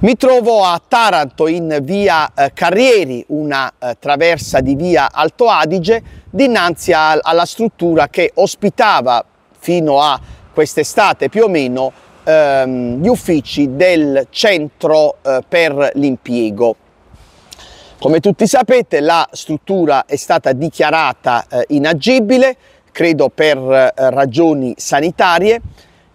Mi trovo a Taranto in via eh, Carrieri, una eh, traversa di via Alto Adige, dinanzi alla struttura che ospitava fino a quest'estate più o meno ehm, gli uffici del centro eh, per l'impiego. Come tutti sapete la struttura è stata dichiarata inagibile, credo per ragioni sanitarie,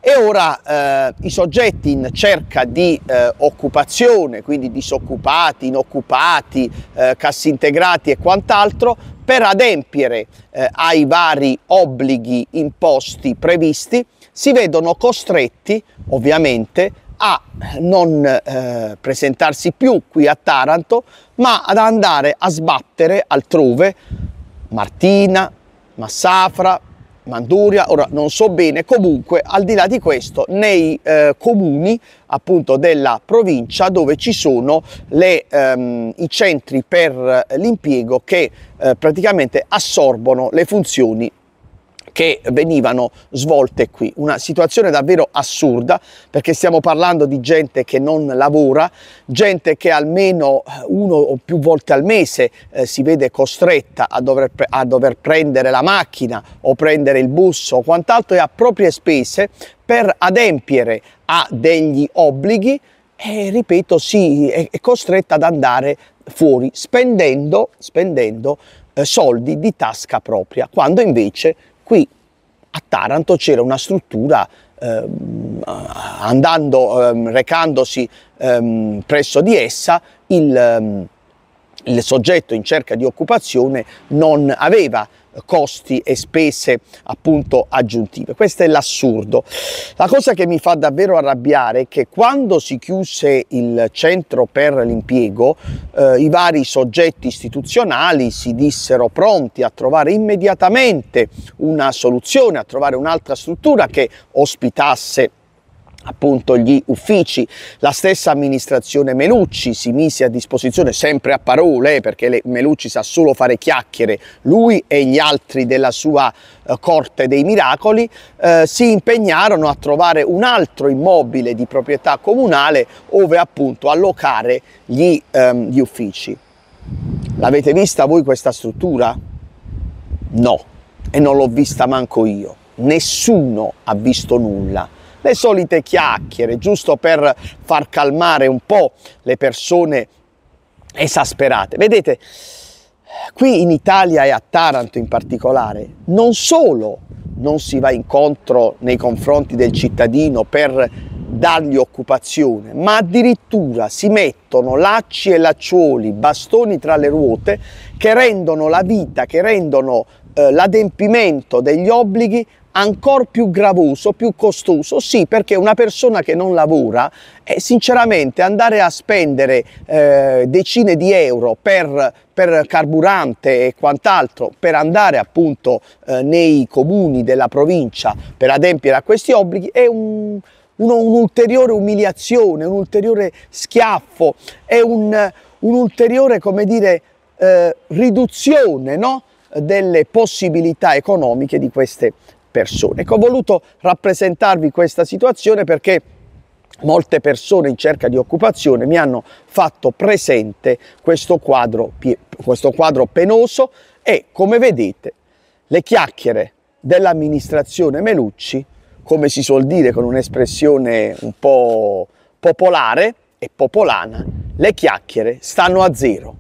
e ora eh, i soggetti in cerca di eh, occupazione, quindi disoccupati, inoccupati, eh, cassintegrati e quant'altro, per adempiere eh, ai vari obblighi imposti previsti, si vedono costretti ovviamente a non eh, presentarsi più qui a Taranto, ma ad andare a sbattere altrove Martina, Massafra, Manduria, ora non so bene, comunque al di là di questo nei eh, comuni appunto della provincia dove ci sono le, ehm, i centri per eh, l'impiego che eh, praticamente assorbono le funzioni che venivano svolte qui. Una situazione davvero assurda perché stiamo parlando di gente che non lavora, gente che almeno eh, uno o più volte al mese eh, si vede costretta a dover, a dover prendere la macchina o prendere il bus o quant'altro e a proprie spese per adempiere a degli obblighi e ripeto si è, è costretta ad andare fuori spendendo, spendendo eh, soldi di tasca propria quando invece Qui a Taranto c'era una struttura eh, andando, eh, recandosi eh, presso di essa, il, ehm, il soggetto in cerca di occupazione non aveva costi e spese appunto aggiuntive. Questo è l'assurdo. La cosa che mi fa davvero arrabbiare è che quando si chiuse il centro per l'impiego, eh, i vari soggetti istituzionali si dissero pronti a trovare immediatamente una soluzione, a trovare un'altra struttura che ospitasse appunto gli uffici. La stessa amministrazione Melucci si mise a disposizione sempre a parole perché Melucci sa solo fare chiacchiere, lui e gli altri della sua eh, corte dei miracoli eh, si impegnarono a trovare un altro immobile di proprietà comunale dove appunto allocare gli, ehm, gli uffici. L'avete vista voi questa struttura? No, e non l'ho vista manco io. Nessuno ha visto nulla le solite chiacchiere, giusto per far calmare un po' le persone esasperate. Vedete, qui in Italia e a Taranto in particolare, non solo non si va incontro nei confronti del cittadino per dargli occupazione, ma addirittura si mettono lacci e lacciuoli, bastoni tra le ruote che rendono la vita, che rendono eh, l'adempimento degli obblighi ancora più gravoso, più costoso, sì, perché una persona che non lavora, eh, sinceramente andare a spendere eh, decine di euro per, per carburante e quant'altro, per andare appunto eh, nei comuni della provincia per adempiere a questi obblighi, è un, un'ulteriore umiliazione, un ulteriore schiaffo, è un'ulteriore, come dire, eh, riduzione, no? delle possibilità economiche di queste persone. Ecco, ho voluto rappresentarvi questa situazione perché molte persone in cerca di occupazione mi hanno fatto presente questo quadro, questo quadro penoso e come vedete le chiacchiere dell'amministrazione Melucci, come si suol dire con un'espressione un po' popolare e popolana, le chiacchiere stanno a zero.